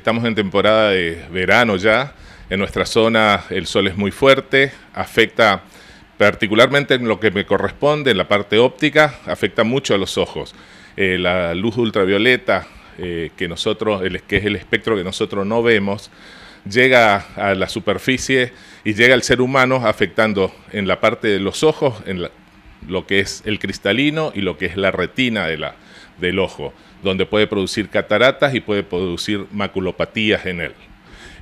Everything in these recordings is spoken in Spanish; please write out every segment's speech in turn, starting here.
estamos en temporada de verano ya. En nuestra zona el sol es muy fuerte, afecta particularmente en lo que me corresponde, en la parte óptica, afecta mucho a los ojos. Eh, la luz ultravioleta, eh, que, nosotros, el, es el espectro que nosotros no vemos, llega a la superficie y llega al ser humano afectando en la parte de los ojos, en lo que es el cristalino y lo que es la retina de la, del ojo, donde puede producir cataratas y puede producir maculopatías en él.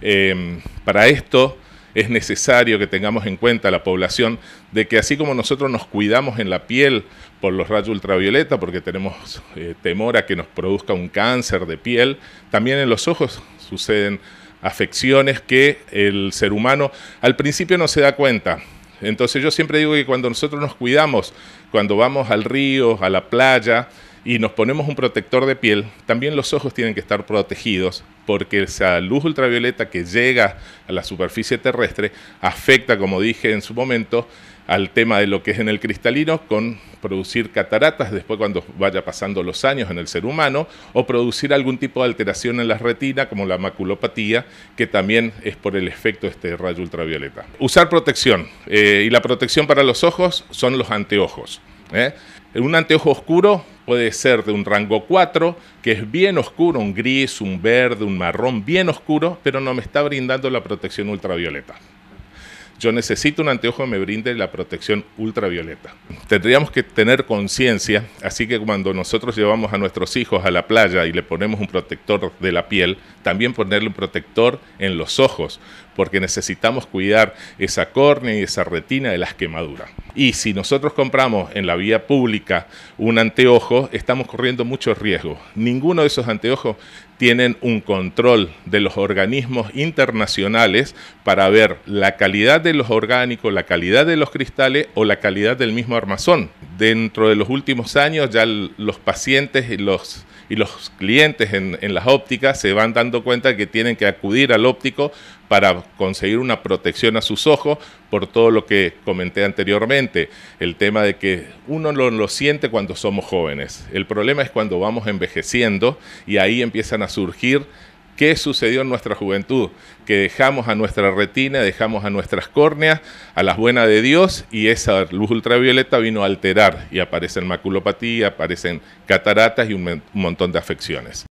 Em, para esto es necesario que tengamos en cuenta la población de que así como nosotros nos cuidamos en la piel por los rayos ultravioleta, porque tenemos eh, temor a que nos produzca un cáncer de piel, también en los ojos suceden afecciones que el ser humano al principio no se da cuenta. Entonces yo siempre digo que cuando nosotros nos cuidamos, cuando vamos al río, a la playa, y nos ponemos un protector de piel, también los ojos tienen que estar protegidos porque esa luz ultravioleta que llega a la superficie terrestre afecta, como dije en su momento, al tema de lo que es en el cristalino con producir cataratas después cuando vaya pasando los años en el ser humano o producir algún tipo de alteración en la retina como la maculopatía que también es por el efecto de este rayo ultravioleta. Usar protección eh, y la protección para los ojos son los anteojos. ¿eh? Un anteojo oscuro puede ser de un rango 4, que es bien oscuro, un gris, un verde, un marrón, bien oscuro, pero no me está brindando la protección ultravioleta. Yo necesito un anteojo que me brinde la protección ultravioleta. Tendríamos que tener conciencia, así que cuando nosotros llevamos a nuestros hijos a la playa y le ponemos un protector de la piel, también ponerle un protector en los ojos, porque necesitamos cuidar esa córnea y esa retina de las quemaduras. Y si nosotros compramos en la vía pública un anteojo, estamos corriendo muchos riesgos. Ninguno de esos anteojos tienen un control de los organismos internacionales para ver la calidad de los orgánicos, la calidad de los cristales o la calidad del mismo armazón. Dentro de los últimos años ya los pacientes y los y los clientes en, las ópticas se van dando cuenta que tienen que acudir al óptico para conseguir una protección a sus ojos por todo lo que comenté anteriormente, el tema de que uno no lo, siente cuando somos jóvenes, el problema es cuando vamos envejeciendo y ahí empiezan a surgir qué sucedió en nuestra juventud, que dejamos a nuestra retina, dejamos a nuestras córneas, a las buenas de Dios, y esa luz ultravioleta vino a alterar y aparecen maculopatía, aparecen cataratas y un, un montón de afecciones.